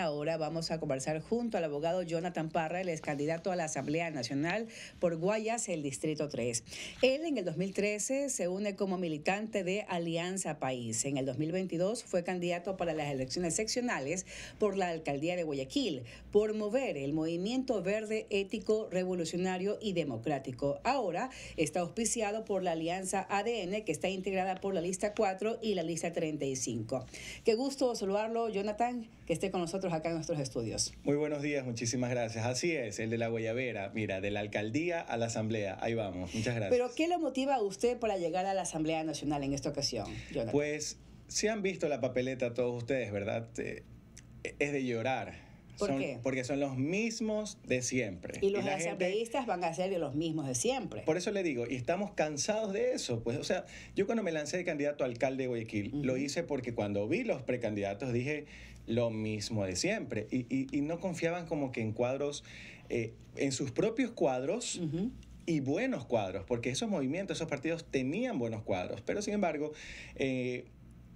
Ahora vamos a conversar junto al abogado Jonathan Parra, el ex candidato a la Asamblea Nacional por Guayas, el Distrito 3. Él en el 2013 se une como militante de Alianza País. En el 2022 fue candidato para las elecciones seccionales por la alcaldía de Guayaquil por mover el movimiento verde ético, revolucionario y democrático. Ahora está auspiciado por la Alianza ADN, que está integrada por la lista 4 y la lista 35. Qué gusto saludarlo, Jonathan, que esté con nosotros acá en nuestros estudios. Muy buenos días, muchísimas gracias. Así es, el de la Guayavera, mira, de la alcaldía a la Asamblea, ahí vamos, muchas gracias. Pero ¿qué lo motiva a usted para llegar a la Asamblea Nacional en esta ocasión, Jonathan? Pues si han visto la papeleta todos ustedes, ¿verdad? es de llorar. ¿Por qué? Porque son los mismos de siempre. Y los asambleístas van a ser de los mismos de siempre. Por eso le digo, y estamos cansados de eso. Pues, o sea, yo cuando me lancé de candidato a alcalde de Guayaquil, lo hice porque cuando vi los precandidatos dije, lo mismo de siempre. Y, no confiaban como que en cuadros, eh, en sus propios cuadros. Y buenos cuadros, porque esos movimientos, esos partidos tenían buenos cuadros, pero sin embargo, eh,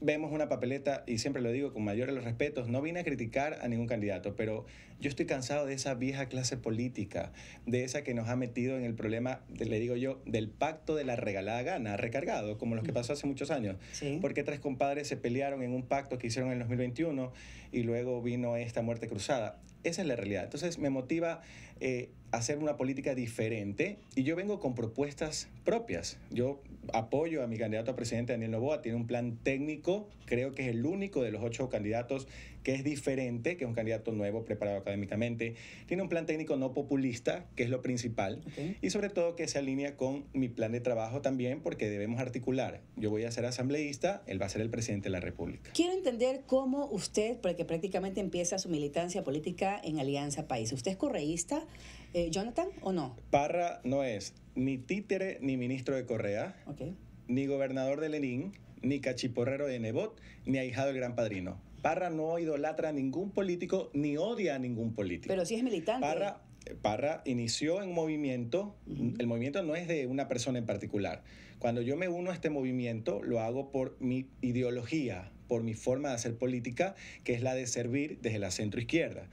vemos una papeleta, y siempre lo digo con mayores los respetos, no vine a criticar a ningún candidato, pero yo estoy cansado de esa vieja clase política, de esa que nos ha metido en el problema, le digo yo, del pacto de la regalada gana, recargado, como los que pasó hace muchos años. Porque tres compadres se pelearon en un pacto que hicieron en el 2021 y luego vino esta muerte cruzada. Esa es la realidad. Entonces me motiva eh, hacer una política diferente y yo vengo con propuestas propias. Yo apoyo a mi candidato a presidente Daniel Novoa, tiene un plan técnico, creo que es el único de los ocho candidatos que es diferente, que es un candidato nuevo, preparado académicamente, tiene un plan técnico no populista, que es lo principal, y sobre todo que se alinea con mi plan de trabajo también, porque debemos articular. Yo voy a ser asambleísta, él va a ser el presidente de la República. Quiero entender cómo usted, porque prácticamente empieza su militancia política en Alianza País, ¿usted es correísta, eh, Jonathan, o no? Parra no es ni títere ni ministro de Correa, ni gobernador de Lenín, ni cachiporrero de Nebot, ni ahijado del Gran Padrino. Parra no idolatra a ningún político ni odia a ningún político. Pero sí es militante. Parra, eh, inició en movimiento, el movimiento no es de una persona en particular. Cuando yo me uno a este movimiento, lo hago por mi ideología, por mi forma de hacer política, que es la de servir desde la centro izquierda.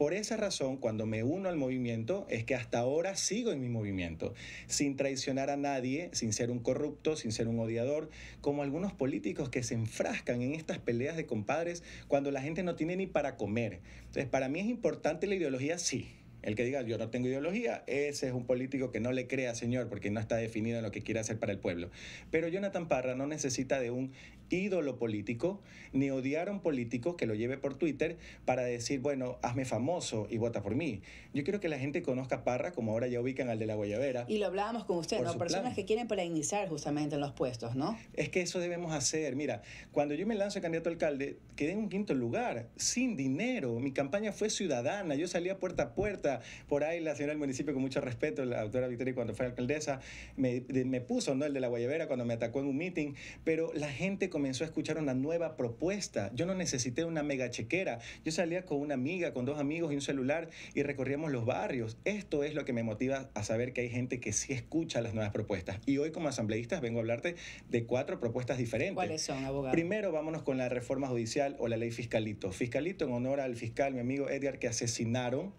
Por esa razón, cuando me uno al movimiento, es que hasta ahora sigo en mi movimiento, sin traicionar a nadie, sin ser un corrupto, sin ser un odiador, como algunos políticos que se enfrascan en estas peleas de compadres cuando la gente no tiene ni para comer. Entonces, para mí es importante la ideología, sí, el que diga yo no tengo ideología, ese es un político que no le crea, señor, porque no está definido en lo que quiere hacer para el pueblo. Pero Jonathan Parra no necesita de un ídolo político, ni odiar a un político que lo lleve por Twitter para decir, bueno, hazme famoso y vota por mí. Yo quiero que la gente conozca Parra, como ahora ya ubican al de la Guayabera. Y lo hablábamos con usted, ¿no? Personas que quieren para iniciar justamente en los puestos, ¿no? Es que eso debemos hacer. Mira, cuando yo me lanzo a candidato a alcalde, quedé en un quinto lugar, sin dinero. Mi campaña fue ciudadana, yo salía puerta a puerta por ahí la señora del municipio, con mucho respeto, la doctora Victoria, cuando fue alcaldesa, me, puso, ¿no? El de la Guayabera, cuando me atacó en un meeting, pero la gente comenzó a escuchar una nueva propuesta. Yo no necesité una mega chequera. Yo salía con una amiga, con dos amigos y un celular y recorríamos los barrios. Esto es lo que me motiva a saber que hay gente que sí escucha las nuevas propuestas. Y hoy, como asambleístas, vengo a hablarte de cuatro propuestas diferentes. ¿Cuáles son, abogado? Primero, vámonos con la reforma judicial o la ley fiscalito. Fiscalito en honor al fiscal, mi amigo Edgar, que asesinaron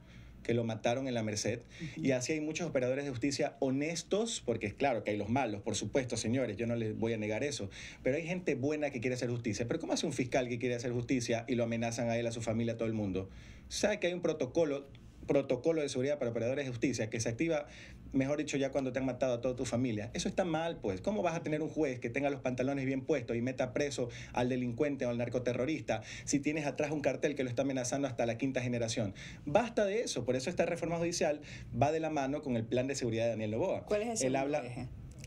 que lo mataron en la Merced. Y así hay muchos operadores de justicia honestos, porque es claro que hay los malos, por supuesto, señores, yo no les voy a negar eso. Pero hay gente buena que quiere hacer justicia. Pero ¿cómo hace un fiscal que quiere hacer justicia y lo amenazan a él, a su familia, a todo el mundo? Sabe que hay un protocolo protocolo de seguridad para operadores de justicia que se activa mejor dicho, ya cuando te han matado a toda tu familia. Eso está mal, pues. ¿Cómo vas a tener un juez que tenga los pantalones bien puestos y meta preso al delincuente o al narcoterrorista si tienes atrás un cartel que lo está amenazando hasta la quinta generación? Basta de eso. Por eso esta reforma judicial va de la mano con el plan de seguridad de Daniel Loboa. ¿Cuál es el Él habla...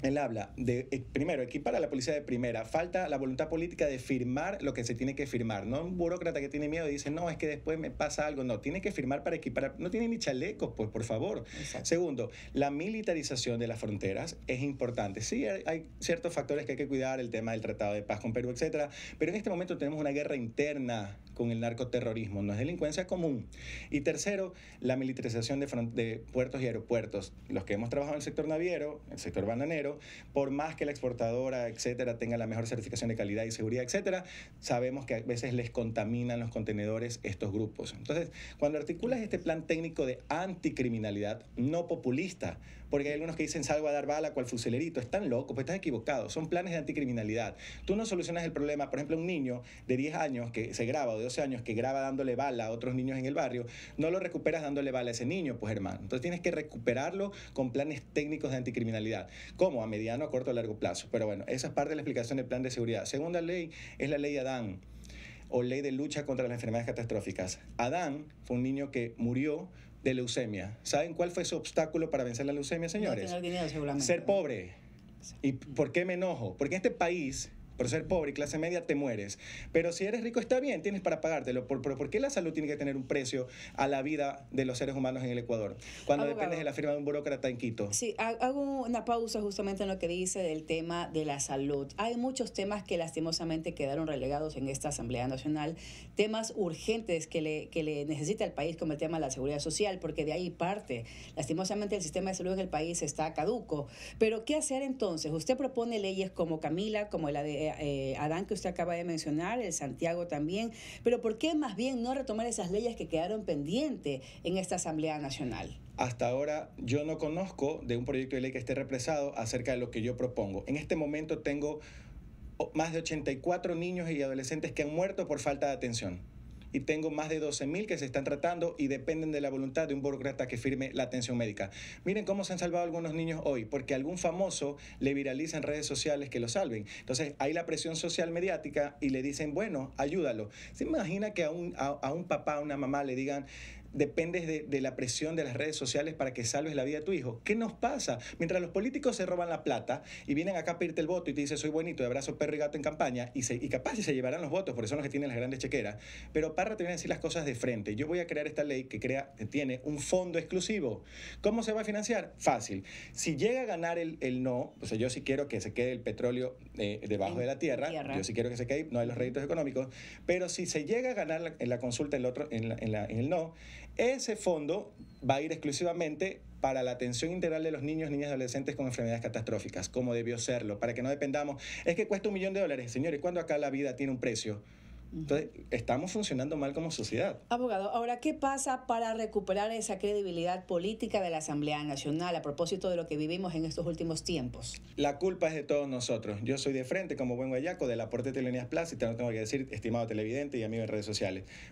Él habla de, eh, primero, equipar a la policía de primera. Falta la voluntad política de firmar lo que se tiene que firmar. No un burócrata que tiene miedo y dice, no, es que después me pasa algo. No, tiene que firmar para equipar. No tiene ni chalecos, pues, por favor. Segundo, la militarización de las fronteras es importante. Sí, hay ciertos factores que hay que cuidar, el tema del Tratado de Paz con Perú, etcétera. Pero en este momento tenemos una guerra interna con el narcoterrorismo. No es delincuencia común. Y tercero, la militarización de, de puertos y aeropuertos. Los que hemos trabajado en el sector naviero, el sector bananero, por más que la exportadora, etcétera, tenga la mejor certificación de calidad y seguridad, etcétera, sabemos que a veces les contaminan los contenedores estos grupos. Entonces, cuando articulas este plan técnico de anticriminalidad no populista, porque hay algunos que dicen salgo a dar bala cual fusilerito. Están locos, pues estás equivocado. Son planes de anticriminalidad. Tú no solucionas el problema. Por ejemplo, un niño de 10 años que se graba o de 12 años que graba dándole bala a otros niños en el barrio, no lo recuperas dándole bala a ese niño, pues hermano. Entonces tienes que recuperarlo con planes técnicos de anticriminalidad. como A mediano, a corto, a largo plazo. Pero bueno, esa es parte de la explicación del plan de seguridad. Segunda ley es la ley Adán o ley de lucha contra las enfermedades catastróficas. Adán fue un niño que murió de leucemia. ¿Saben cuál fue su obstáculo para vencer la leucemia, señores? Ser pobre. ¿Y por qué me enojo? Porque en este país por ser pobre y clase media te mueres. Pero si eres rico está bien, tienes para pagártelo. Pero ¿por, qué la salud tiene que tener un precio a la vida de los seres humanos en el Ecuador? Cuando dependes de la firma de un burócrata en Quito. Sí, hago una pausa justamente en lo que dice del tema de la salud. Hay muchos temas que lastimosamente quedaron relegados en esta Asamblea Nacional, temas urgentes que le, que le necesita el país como el tema de la seguridad social, porque de ahí parte. Lastimosamente el sistema de salud en el país está caduco. Pero ¿qué hacer entonces? Usted propone leyes como Camila, como la de eh, Adán que usted acaba de mencionar, el Santiago también, pero ¿por qué más bien no retomar esas leyes que quedaron pendientes en esta Asamblea Nacional? Hasta ahora yo no conozco de un proyecto de ley que esté represado acerca de lo que yo propongo. En este momento tengo oh, más de 84 niños y adolescentes que han muerto por falta de atención y tengo más de 12.000 que se están tratando y dependen de la voluntad de un burócrata que firme la atención médica. Miren cómo se han salvado algunos niños hoy, porque algún famoso le viraliza en redes sociales que lo salven. Entonces hay la presión social mediática y le dicen, bueno, ayúdalo. ¿Se imagina que a un, a un papá, a una mamá le digan, dependes de, la presión de las redes sociales para que salves la vida de tu hijo. ¿Qué nos pasa? Mientras los políticos se roban la plata y vienen acá a pedirte el voto y te dicen soy bonito, de abrazo perro y gato en campaña, y, se, y capaz se llevarán los votos porque son los que tienen las grandes chequeras, pero Parra te viene a decir las cosas de frente. Yo voy a crear esta ley que, crea, que tiene un fondo exclusivo. ¿Cómo se va a financiar? Fácil. Si llega a ganar el, no, o sea, yo sí quiero que se quede el petróleo eh, debajo de la tierra, yo sí quiero que se quede, no hay los réditos económicos, pero si se llega a ganar en la consulta el otro, en, en el no, ese fondo va a ir exclusivamente para la atención integral de los niños, niñas y adolescentes con enfermedades catastróficas, como debió serlo, para que no dependamos. Es que cuesta un millón de dólares, señores, ¿cuándo acá la vida tiene un precio? Entonces, estamos funcionando mal como sociedad. Abogado, ahora, ¿qué pasa para recuperar esa credibilidad política de la Asamblea Nacional a propósito de lo que vivimos en estos últimos tiempos? La culpa es de todos nosotros. Yo soy de frente, como buen guayaco, del aporte de Telenías Plaza, y te lo tengo que decir, estimado televidente y amigo de redes sociales.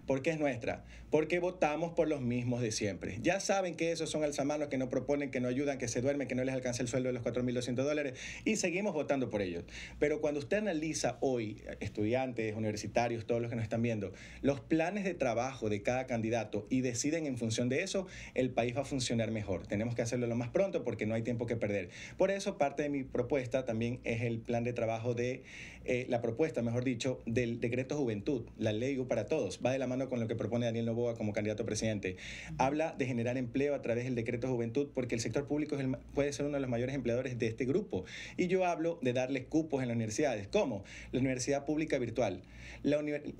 ...porque es nuestra? Porque votamos por los mismos de siempre. Ya saben que esos son alzamanos que no proponen, que no ayudan, que se duermen, que no les alcanza el sueldo de los 4.200 dólares, y seguimos votando por ellos. Pero cuando usted analiza hoy, estudiantes, universitarios, todos los que nos están viendo, los planes de trabajo de cada candidato y deciden en función de eso, el país va a funcionar mejor. Tenemos que hacerlo lo más pronto porque no hay tiempo que perder. Por eso parte de mi propuesta también es el plan de trabajo de eh, la propuesta, mejor dicho, del decreto Juventud, la ley para todos, va de la mano con lo que propone Daniel Novoa como candidato presidente. Habla de generar empleo a través del decreto Juventud porque el sector público puede ser uno de los mayores empleadores de este grupo. Y yo hablo de darles cupos en las universidades. ¿Cómo? La universidad pública virtual.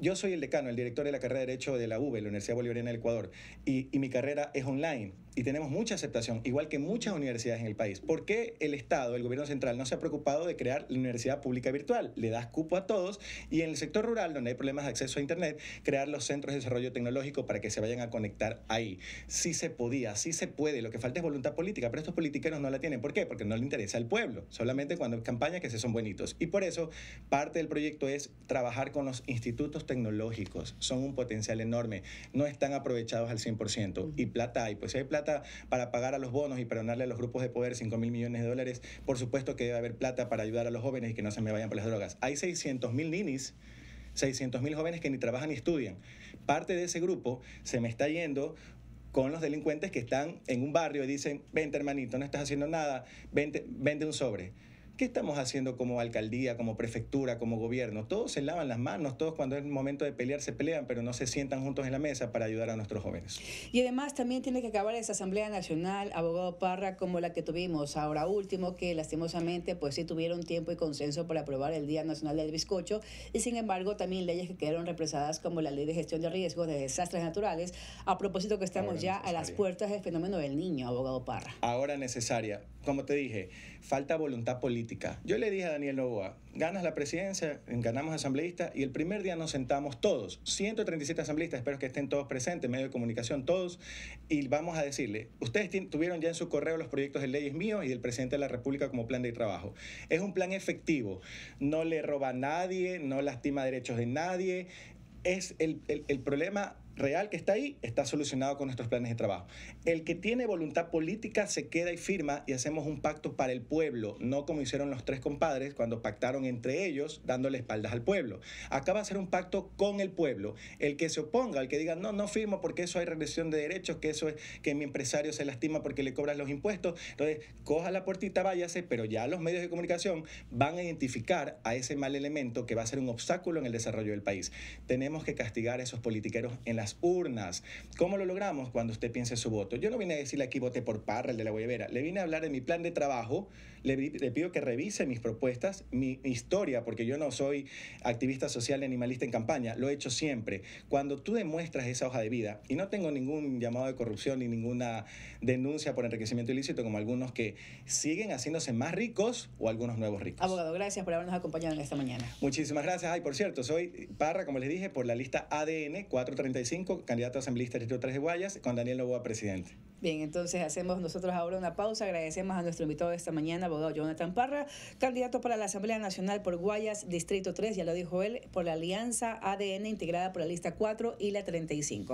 yo soy el decano, el director de la carrera de Derecho de la UB, la Universidad Bolivariana del Ecuador, y mi carrera es online y tenemos mucha aceptación, igual que muchas universidades en el país. ¿Por qué el Estado, el gobierno central, no se ha preocupado de crear la universidad pública virtual? Le das cupo a todos y en el sector rural, donde hay problemas de acceso a Internet, crear los centros de desarrollo tecnológico para que se vayan a conectar ahí. Sí se podía, sí se puede, lo que falta es voluntad política, pero estos politiqueros no la tienen. ¿Por qué? Porque no le interesa al pueblo, solamente cuando hay campaña que se son bonitos. Y por eso parte del proyecto es trabajar con los institutos tecnológicos, son un potencial enorme, no están aprovechados al 100% y plata hay, pues hay plata para pagar a los bonos y perdonarle a los grupos de poder 5 mil millones de dólares. Por supuesto que debe haber plata para ayudar a los jóvenes y que no se me vayan por las drogas. Hay 600 mil ninis. mil jóvenes que ni trabajan ni estudian. Parte de ese grupo se me está yendo con los delincuentes que están en un barrio y dicen, vente hermanito, no estás haciendo nada, vente, vente un sobre. ¿Qué estamos haciendo como alcaldía, como prefectura, como gobierno? Todos se lavan las manos, todos cuando es el momento de pelear se pelean, pero no se sientan juntos en la mesa para ayudar a nuestros jóvenes. Y además también tiene que acabar esa Asamblea Nacional, abogado Parra, como la que tuvimos ahora último, que lastimosamente pues sí tuvieron tiempo y consenso para aprobar el Día Nacional del Bizcocho, y sin embargo también leyes que quedaron represadas como la Ley de Gestión de Riesgos de Desastres Naturales, a propósito que estamos ya a las puertas del fenómeno del niño, abogado Parra. Ahora necesaria. Como te dije, falta voluntad política yo le dije a Daniel Novoa, ganas la presidencia, ganamos asambleístas y el primer día nos sentamos todos, 137 asambleístas, espero que estén todos presentes, medios de comunicación todos, y vamos a decirle, ustedes tuvieron ya en su correo los proyectos de leyes míos y del presidente de la República como plan de trabajo. Es un plan efectivo, no le roba a nadie, no lastima derechos de nadie, es el, el, el problema real que está ahí está solucionado con nuestros planes de trabajo. El que tiene voluntad política se queda y firma y hacemos un pacto para el pueblo, no como hicieron los tres compadres cuando pactaron entre ellos dándole espaldas al pueblo. Acá va a ser un pacto con el pueblo. El que se oponga, el que diga, no, no firmo porque eso hay regresión de derechos, que eso es que mi empresario se lastima porque le cobran los impuestos. Entonces, coja la puertita, váyase, pero ya los medios de comunicación van a identificar a ese mal elemento que va a ser un obstáculo en el desarrollo del país. Tenemos que castigar a esos politiqueros en las urnas. ¿Cómo lo logramos cuando usted piense su voto? Yo no vine a decirle aquí voté por Parra, el de la Guayabera. Le vine a hablar de mi plan de trabajo. Le, pido que revise mis propuestas, mi, mi historia, porque yo no soy activista social ni animalista en campaña. Lo he hecho siempre. Cuando tú demuestras esa hoja de vida, y no tengo ningún llamado de corrupción ni ninguna denuncia por enriquecimiento ilícito, como algunos que siguen haciéndose más ricos o algunos nuevos ricos. Abogado, gracias por habernos acompañado en esta mañana. Muchísimas gracias. Ay, por cierto, soy Parra, como les dije, por la lista ADN 435 2005, candidato asambleísta Distrito 3 de Guayas, con Daniel Novoa presidente. Bien, entonces hacemos nosotros ahora una pausa. Agradecemos a nuestro invitado de esta mañana, abogado Jonathan Parra, candidato para la Asamblea Nacional por Guayas, Distrito 3, ya lo dijo él, por la alianza ADN integrada por la lista 4 y la 35.